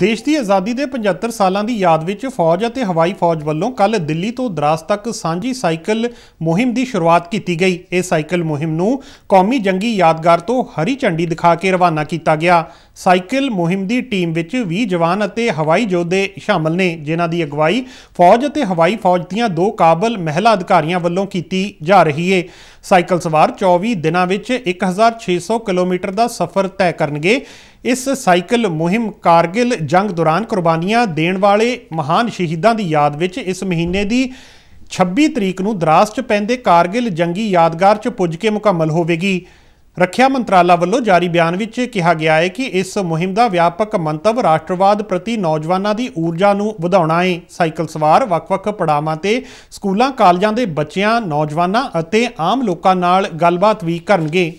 ਦੇਸ਼ ਦੀ ਆਜ਼ਾਦੀ ਦੇ 75 ਸਾਲਾਂ ਦੀ ਯਾਦ ਵਿੱਚ ਫੌਜ ਅਤੇ ਹਵਾਈ ਫੌਜ ਵੱਲੋਂ ਕੱਲ ਦਿੱਲੀ ਤੋਂ ਦਰਾਸ ਤੱਕ ਸਾਂਝੀ ਸਾਈਕਲ ਮੁਹਿੰਮ ਦੀ ਸ਼ੁਰੂਆਤ ਕੀਤੀ ਗਈ ਇਹ ਸਾਈਕਲ ਮੁਹਿੰਮ ਨੂੰ ਕੌਮੀ ਜੰਗੀ ਯਾਦਗਾਰ ਤੋਂ ਹਰੀ ਝੰਡੀ ਦਿਖਾ ਕੇ ਰਵਾਨਾ ਕੀਤਾ ਗਿਆ ਸਾਈਕਲ ਮੁਹਿੰਮ ਦੀ ਟੀਮ ਵਿੱਚ 20 ਜਵਾਨ ਅਤੇ ਹਵਾਈ ਜੋਧੇ ਸ਼ਾਮਲ ਨੇ ਜਿਨ੍ਹਾਂ ਦੀ ਅਗਵਾਈ ਫੌਜ ਅਤੇ ਹਵਾਈ ਫੌਜ ਦੀਆਂ ਦੋ ਕਾਬਲ ਮਹਿਲਾ ਅਧਿਕਾਰੀਆਂ ਵੱਲੋਂ ਕੀਤੀ ਜਾ ਰਹੀ ਹੈ ਸਾਈਕਲ ਸਵਾਰ 24 ਦਿਨਾਂ ਵਿੱਚ 1600 ਕਿਲੋਮੀਟਰ ਦਾ ਸਫ਼ਰ ਤੈਅ ਕਰਨਗੇ ਇਸ ਸਾਈਕਲ ਮੁਹਿੰਮ ਕਾਰਗਿਲ ਜੰਗ ਦੌਰਾਨ ਕੁਰਬਾਨੀਆਂ ਦੇਣ ਵਾਲੇ ਮਹਾਨ ਸ਼ਹੀਦਾਂ ਦੀ ਯਾਦ ਵਿੱਚ ਇਸ ਮਹੀਨੇ ਦੀ 26 ਤਰੀਕ ਨੂੰ ਦਰਾਸ 'ਚ ਪੈਂਦੇ ਕਾਰਗਿਲ ਜੰਗੀ ਯਾਦਗਾਰ 'ਚ ਪੁੱਜ ਕੇ ਮੁਕੰਮਲ ਹੋਵੇਗੀ ਰੱਖਿਆ ਮੰਤਰਾਲਾ ਵੱਲੋਂ ਜਾਰੀ ਬਿਆਨ ਵਿੱਚ ਕਿਹਾ ਗਿਆ ਹੈ ਕਿ ਇਸ ਮੁਹਿੰਮ ਦਾ ਵਿਆਪਕ ਮੰਤਵ ਰਾਸ਼ਟਰਵਾਦ ਪ੍ਰਤੀ ਨੌਜਵਾਨਾਂ ਦੀ ਊਰਜਾ ਨੂੰ ਵਧਾਉਣਾ ਹੈ ਸਾਈਕਲ ਸਵਾਰ ਵੱਖ-ਵੱਖ ਪੜਾਵਾਂ ਤੇ ਸਕੂਲਾਂ ਕਾਲਜਾਂ ਦੇ ਬੱਚਿਆਂ ਨੌਜਵਾਨਾਂ ਅਤੇ ਆਮ ਲੋਕਾਂ ਨਾਲ ਗੱਲਬਾਤ ਵੀ ਕਰਨਗੇ